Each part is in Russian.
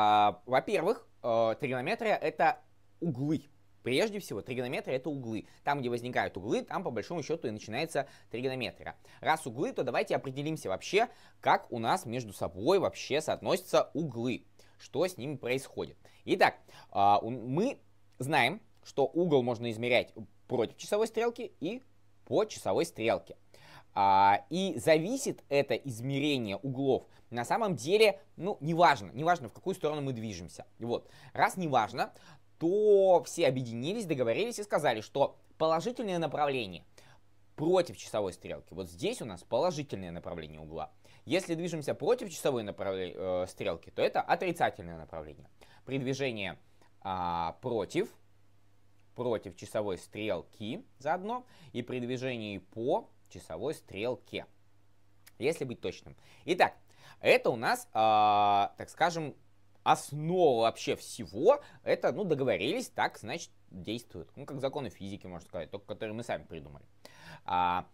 А, во-первых, э, тригонометрия — это углы. Прежде всего, тригонометрия — это углы. Там, где возникают углы, там, по большому счету, и начинается тригонометрия. Раз углы, то давайте определимся вообще, как у нас между собой вообще соотносятся углы, что с ними происходит. Итак, а, мы знаем, что угол можно измерять против часовой стрелки и по часовой стрелке. А, и зависит это измерение углов. На самом деле, ну, неважно, неважно, в какую сторону мы движемся. Вот, раз неважно, то все объединились, договорились и сказали, что положительное направление против часовой стрелки. Вот здесь у нас положительное направление угла. Если движемся против часовой направле... э, стрелки, то это отрицательное направление. При движении э, против, против часовой стрелки заодно, и при движении по часовой стрелке, если быть точным. Итак, это у нас, э, так скажем, основа вообще всего. Это, ну, договорились, так, значит, действует. Ну, как законы физики, можно сказать, только которые мы сами придумали. А,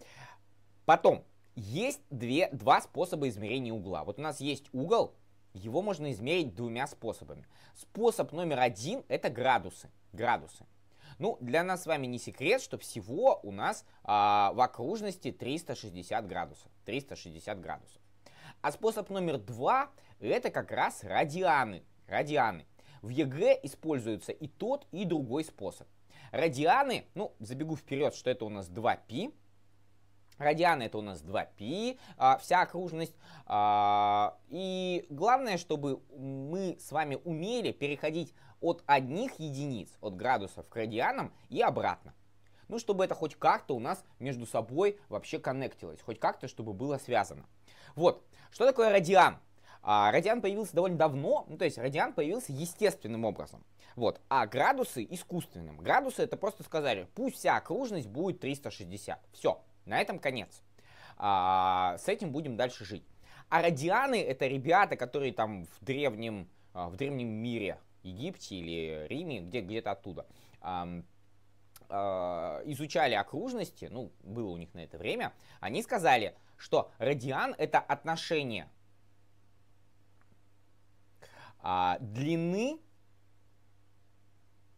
потом, есть две, два способа измерения угла. Вот у нас есть угол, его можно измерить двумя способами. Способ номер один – это градусы. Градусы. Ну, для нас с вами не секрет, что всего у нас а, в окружности 360 градусов. 360 градусов. А способ номер два – это как раз радианы. Радианы. В ЕГЭ используется и тот, и другой способ. Радианы, ну, забегу вперед, что это у нас 2π, Радиан это у нас 2π, а, вся окружность. А, и главное, чтобы мы с вами умели переходить от одних единиц, от градусов к радианам и обратно. Ну, чтобы это хоть как-то у нас между собой вообще коннектилось, хоть как-то, чтобы было связано. Вот, что такое радиан? А, радиан появился довольно давно, ну, то есть радиан появился естественным образом. Вот, а градусы искусственным. Градусы это просто сказали, пусть вся окружность будет 360. Все, на этом конец. А, с этим будем дальше жить. А радианы это ребята, которые там в древнем, а, в древнем мире, Египте или Риме, где, где-то оттуда, а, а, изучали окружности, ну, было у них на это время, они сказали, что радиан это отношение а, длины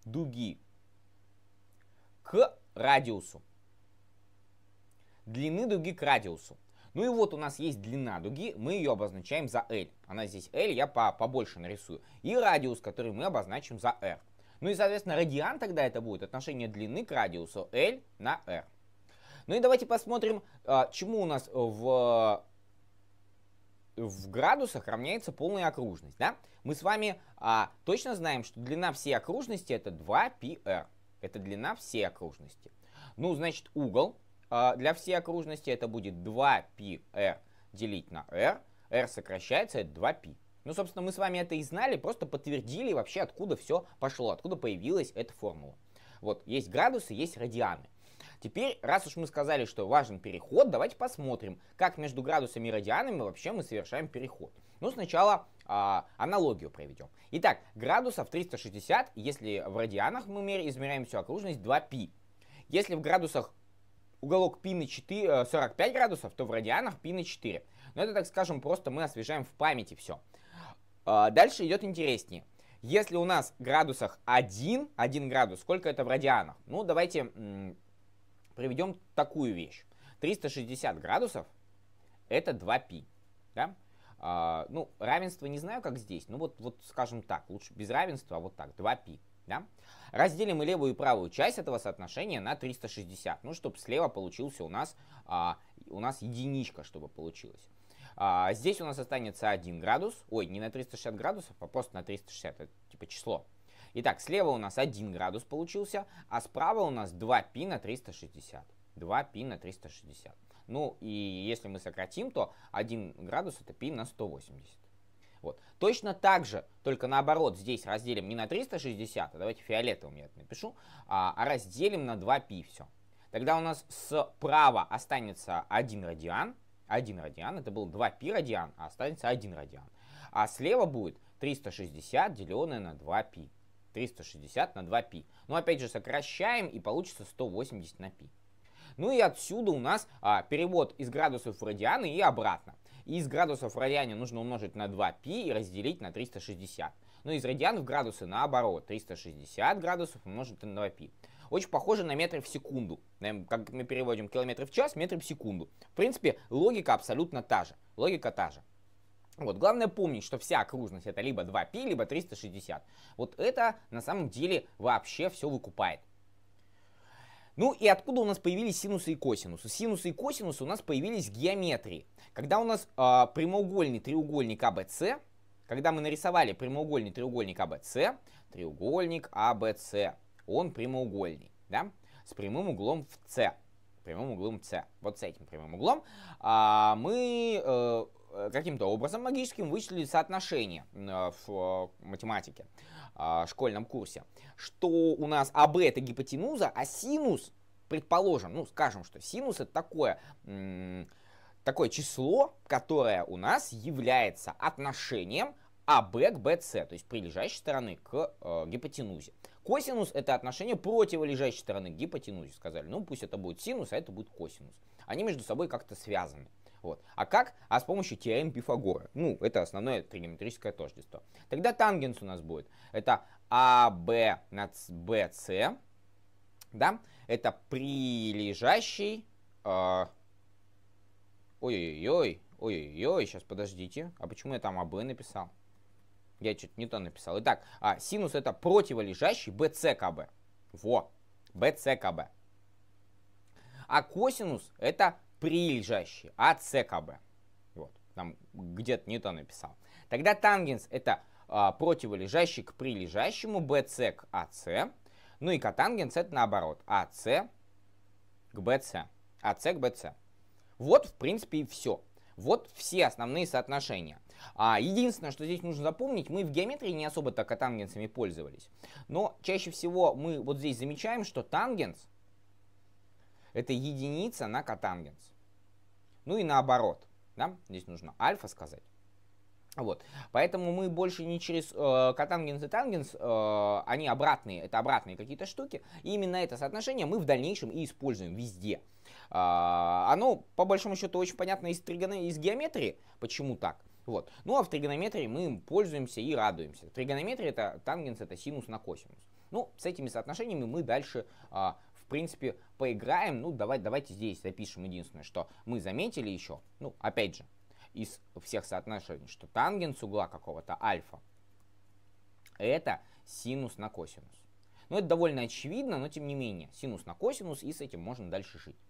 дуги к радиусу длины дуги к радиусу. Ну и вот у нас есть длина дуги, мы ее обозначаем за L. Она здесь L, я по побольше нарисую. И радиус, который мы обозначим за R. Ну и, соответственно, радиан тогда это будет отношение длины к радиусу L на R. Ну и давайте посмотрим, а, чему у нас в, в градусах равняется полная окружность. Да? Мы с вами а, точно знаем, что длина всей окружности это 2πr. Это длина всей окружности. Ну, значит, угол а, для всей окружности это будет 2πr э, делить на r. r сокращается, это 2π. Ну, собственно, мы с вами это и знали, просто подтвердили вообще, откуда все пошло, откуда появилась эта формула. Вот, есть градусы, есть радианы. Теперь, раз уж мы сказали, что важен переход, давайте посмотрим, как между градусами и радианами вообще мы совершаем переход. Ну, сначала а, аналогию проведем. Итак, градусов 360, если в радианах мы измеряем всю окружность 2π. Если в градусах уголок π на 4, 45 градусов, то в радианах π на 4. Но это, так скажем, просто мы освежаем в памяти все. А, дальше идет интереснее. Если у нас в градусах 1, 1 градус, сколько это в радианах? Ну, давайте приведем такую вещь. 360 градусов – это 2π. Да? А, ну, равенство не знаю, как здесь, ну вот, вот скажем так, лучше без равенства, а вот так, 2π. Да? Разделим и левую, и правую часть этого соотношения на 360, ну, чтобы слева получился у нас, а, у нас единичка, чтобы получилось. А, здесь у нас останется 1 градус, ой, не на 360 градусов, а просто на 360, это типа число. Итак, слева у нас 1 градус получился, а справа у нас 2 пи на 360. 2 пи на 360. Ну и если мы сократим, то 1 градус это пи на 180. Вот. Точно так же, только наоборот, здесь разделим не на 360, а давайте фиолетовым я это напишу, а, а разделим на 2π все. Тогда у нас справа останется 1 радиан, 1 радиан, это был 2π радиан, а останется 1 радиан. А слева будет 360 деленное на 2π. 360 на 2π. Ну, опять же, сокращаем, и получится 180 на π. Ну и отсюда у нас а, перевод из градусов в радианы и обратно. Из градусов радиане нужно умножить на 2π и разделить на 360. Но ну, из радиан в градусы наоборот. 360 градусов умножить на 2π. Очень похоже на метры в секунду. Эм, как мы переводим километры в час, метры в секунду. В принципе, логика абсолютно та же. Логика та же. Вот, главное помнить, что вся окружность это либо 2π, либо 360. Вот это на самом деле вообще все выкупает. Ну и откуда у нас появились синусы и косинусы? Синусы и косинусы у нас появились в геометрии. Когда у нас э, прямоугольный треугольник ABC, а когда мы нарисовали прямоугольный треугольник ABC, а треугольник ABC, он прямоугольный, да, с прямым углом в С прямым углом С. Вот с этим прямым углом а, мы э, Э, каким-то образом магическим вычислили соотношение э, в э, математике, в школьном курсе, что у нас АБ это гипотенуза, а синус, предположим, ну скажем, что синус это такое, такое число, которое у нас является отношением АБ к БС, то есть прилежащей стороны к гипотенузе. Косинус это отношение противолежащей стороны к гипотенузе, сказали. Ну пусть это будет синус, а это будет косинус. Они между собой как-то связаны. Вот. А как? А с помощью теоремы Пифагора. Ну, это основное тригонометрическое тождество. Тогда тангенс у нас будет. Это АБ над BC. Да? Это прилежащий... А, ой-ой-ой, э... ой-ой-ой, сейчас подождите. А почему я там АБ написал? Я что-то не то написал. Итак, а, синус это противолежащий БЦКБ. Во, БЦКБ. А косинус это прилежащие от СКБ. Вот, там где-то не то написал. Тогда тангенс это а, противолежащий к прилежащему, BC к AC. А ну и котангенс это наоборот, AC а к BC. AC а к BC. Вот, в принципе, и все. Вот все основные соотношения. А, единственное, что здесь нужно запомнить, мы в геометрии не особо так тангенсами пользовались. Но чаще всего мы вот здесь замечаем, что тангенс это единица на котангенс. Ну и наоборот, да, здесь нужно альфа сказать. Вот. Поэтому мы больше не через э, котангенс и тангенс, э, они обратные, это обратные какие-то штуки. И именно это соотношение мы в дальнейшем и используем везде. Э, оно, по большому счету, очень понятно из, тригоно... из геометрии, почему так. Вот. Ну а в тригонометрии мы им пользуемся и радуемся. Тригонометрия это тангенс, это синус на косинус. Ну, с этими соотношениями мы дальше а, в принципе, поиграем. Ну, давай, давайте здесь запишем единственное, что мы заметили еще, ну, опять же, из всех соотношений, что тангенс угла какого-то альфа это синус на косинус. Ну, это довольно очевидно, но тем не менее, синус на косинус, и с этим можно дальше жить.